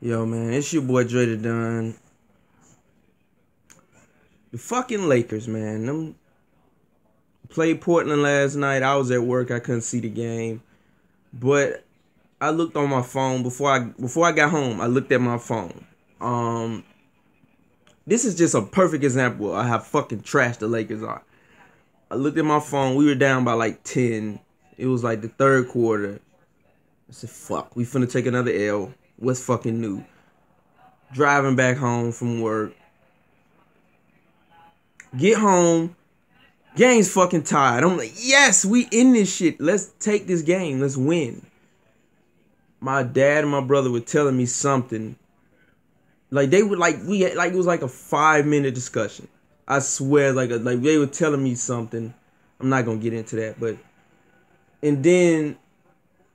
Yo, man, it's your boy Dre Dunn. The fucking Lakers, man. Them played Portland last night. I was at work. I couldn't see the game, but I looked on my phone before I before I got home. I looked at my phone. Um, this is just a perfect example of how fucking trash the Lakers are. I looked at my phone. We were down by like ten. It was like the third quarter. I said, "Fuck, we finna take another L." What's fucking new? Driving back home from work. Get home. Game's fucking tired. I'm like, yes, we in this shit. Let's take this game. Let's win. My dad and my brother were telling me something. Like they would like we had, like it was like a five minute discussion. I swear, like a, like they were telling me something. I'm not gonna get into that, but and then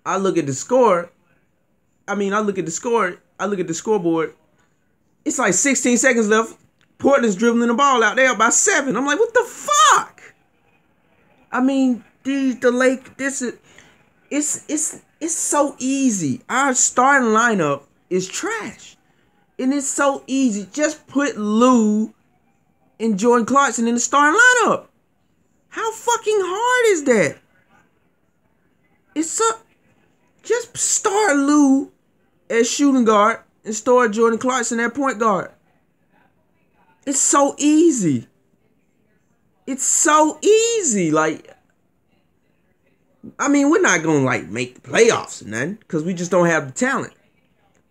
I look at the score I mean, I look at the score. I look at the scoreboard. It's like 16 seconds left. Portland's dribbling the ball out there by seven. I'm like, what the fuck? I mean, dude, the Lake. This is it's it's it's so easy. Our starting lineup is trash, and it's so easy. Just put Lou and Jordan Clarkson in the starting lineup. How fucking hard is that? It's so just start Lou as shooting guard and start Jordan Clarkson at point guard. It's so easy. It's so easy. Like, I mean, we're not gonna like make the playoffs and nothing because we just don't have the talent.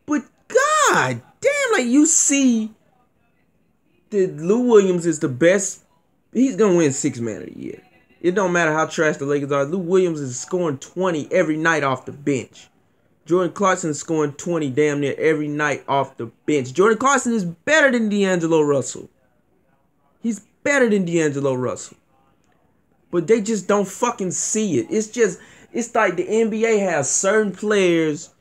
But God damn, like you see, that Lou Williams is the best. He's gonna win six man of the year. It don't matter how trash the Lakers are. Lou Williams is scoring 20 every night off the bench. Jordan Clarkson scoring 20 damn near every night off the bench. Jordan Clarkson is better than D'Angelo Russell. He's better than D'Angelo Russell. But they just don't fucking see it. It's just, it's like the NBA has certain players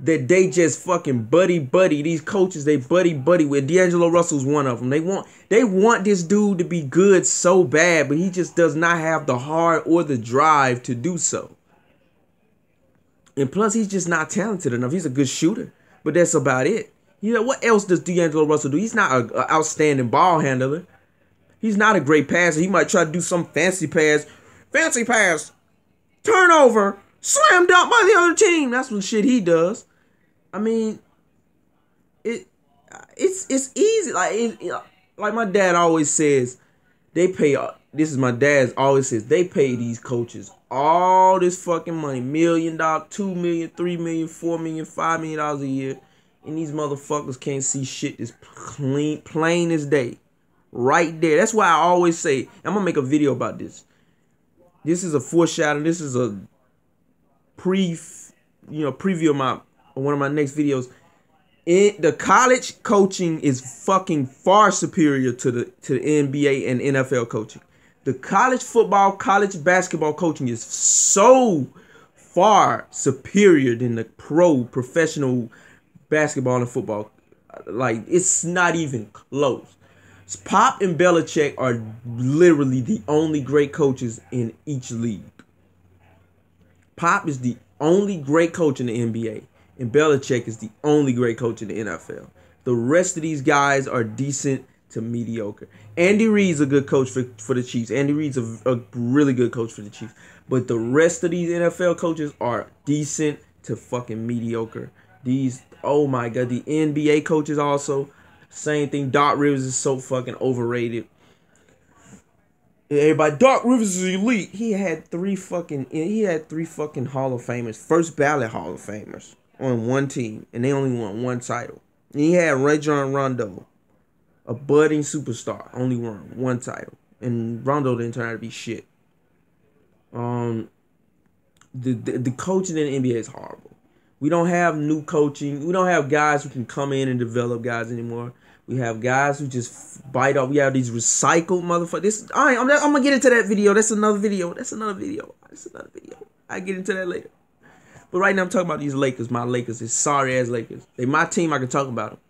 that they just fucking buddy buddy. These coaches they buddy buddy with. D'Angelo Russell's one of them. They want they want this dude to be good so bad, but he just does not have the heart or the drive to do so. And plus, he's just not talented enough. He's a good shooter, but that's about it. You know what else does D'Angelo Russell do? He's not an outstanding ball handler. He's not a great passer. He might try to do some fancy pass, fancy pass, turnover, Slammed out by the other team. That's what shit he does. I mean, it it's it's easy. Like it, like my dad always says, they pay. Uh, this is my dad's always says they pay these coaches all this fucking money, million dollar, two million, three million, four million, five million dollars a year, and these motherfuckers can't see shit as clean, plain as day, right there. That's why I always say I'm gonna make a video about this. This is a foreshadowing. This is a pre you know preview of my one of my next videos. It, the college coaching is fucking far superior to the to the NBA and NFL coaching. The college football, college basketball coaching is so far superior than the pro professional basketball and football. Like it's not even close. Pop and Belichick are literally the only great coaches in each league. Pop is the only great coach in the NBA, and Belichick is the only great coach in the NFL. The rest of these guys are decent to mediocre. Andy Reid's a good coach for, for the Chiefs. Andy Reid's a, a really good coach for the Chiefs. But the rest of these NFL coaches are decent to fucking mediocre. These, oh my God, the NBA coaches also. Same thing. Doc Rivers is so fucking overrated. Everybody, Doc Rivers is elite. He had three fucking he had three fucking Hall of Famers, first ballot Hall of Famers on one team, and they only won one title. And he had Ray John Rondo, a budding superstar, only won one title, and Rondo didn't turn out to be shit. Um, the the, the coaching in the NBA is horrible. We don't have new coaching. We don't have guys who can come in and develop guys anymore. We have guys who just bite off. We have these recycled motherfuckers. all right, I'm, I'm gonna get into that video. That's another video. That's another video. That's another video. I get into that later. But right now I'm talking about these Lakers. My Lakers, is sorry ass Lakers. They my team. I can talk about them.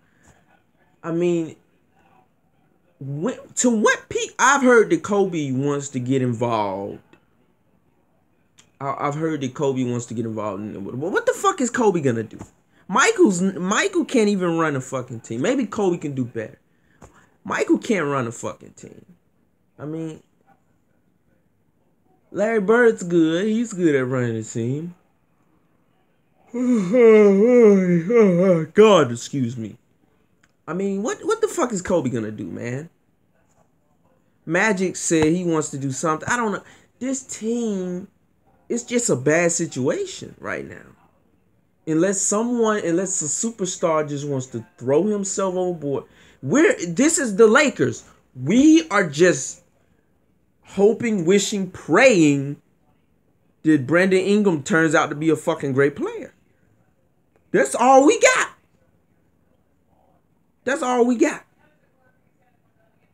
I mean, when, to what peak? I've heard that Kobe wants to get involved. I, have heard that Kobe wants to get involved in it. Well, what the fuck is Kobe gonna do? Michael's Michael can't even run a fucking team. Maybe Kobe can do better. Michael can't run a fucking team. I mean, Larry Bird's good. He's good at running a team. God, excuse me. I mean, what what the fuck is Kobe gonna do, man? Magic said he wants to do something. I don't know. This team, it's just a bad situation right now unless someone, unless a superstar just wants to throw himself overboard. We're this is the Lakers. We are just hoping, wishing, praying that Brandon Ingram turns out to be a fucking great player. That's all we got. That's all we got.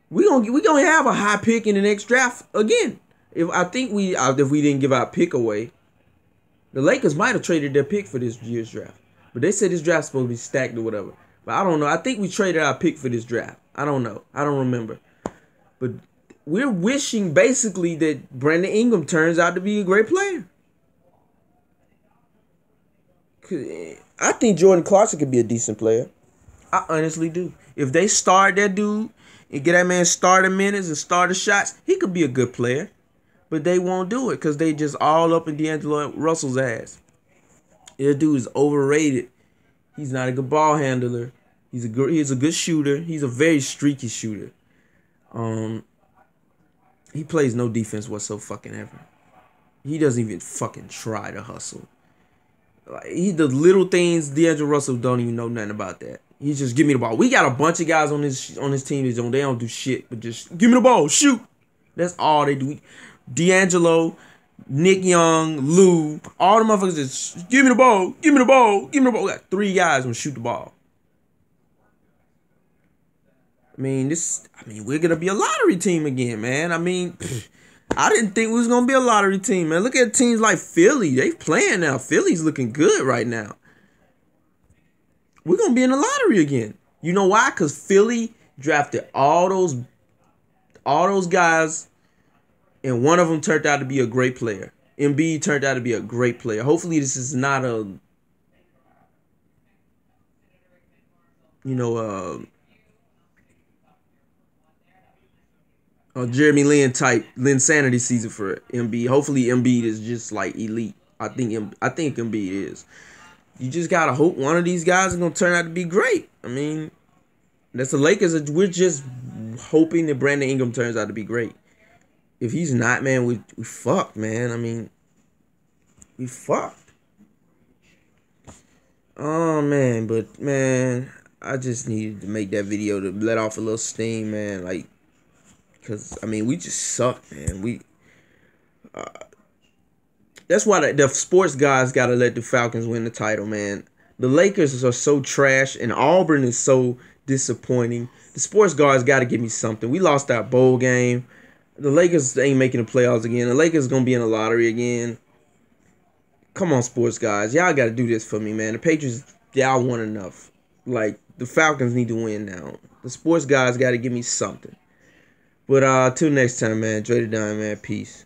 We gonna we gonna have a high pick in the next draft again. If I think we uh, if we didn't give our pick away, the Lakers might have traded their pick for this year's draft. But they said this draft's supposed to be stacked or whatever. But I don't know. I think we traded our pick for this draft. I don't know. I don't remember. But we're wishing basically that Brandon Ingram turns out to be a great player. Eh, I think Jordan Clarkson could be a decent player. I honestly do. If they start that dude and get that man starting minutes and starter shots, he could be a good player but they won't do it because they just all up in D'Angelo Russell's ass. This dude is overrated. He's not a good ball handler. He's a good he's a good shooter. He's a very streaky shooter. Um he plays no defense whatsoever fucking ever. He doesn't even fucking try to hustle. Like he the little things D'Angelo Russell don't even know nothing about that. He just give me the ball. We got a bunch of guys on this on this team that don't they don't do shit but just give me the ball, shoot. That's all they do. D'Angelo, Nick Young, Lou, all the motherfuckers just give me the ball, give me the ball, give me the ball. We got three guys gonna shoot the ball. I mean, this. I mean, we're gonna be a lottery team again, man. I mean, I didn't think we was gonna be a lottery team, man. Look at teams like Philly. They playing now. Philly's looking good right now. We're gonna be in the lottery again. You know why? Cause Philly drafted all those, all those guys and one of them turned out to be a great player. MB turned out to be a great player. Hopefully, this is not a you know uh, a Jeremy Lin type Lin sanity season for MB. Hopefully, MB is just like elite. I think I think Embiid is. You just gotta hope one of these guys is gonna turn out to be great. I mean, that's the Lakers. We're just hoping that Brandon Ingram turns out to be great if he's not, man, we we fucked, man. I mean, we fucked. Oh man, but man, I just needed to make that video to let off a little steam, man. Like, cause I mean, we just suck, man. We. Uh, that's why the, the sports guys gotta let the Falcons win the title, man. The Lakers are so trash, and Auburn is so disappointing. The sports guys gotta give me something. We lost our bowl game. The Lakers ain't making the playoffs again. The Lakers gonna be in the lottery again. Come on, sports guys, y'all got to do this for me, man. The Patriots, y'all won enough. Like the Falcons need to win now. The sports guys got to give me something. But uh, till next time, man. Dre the Dime, man. Peace.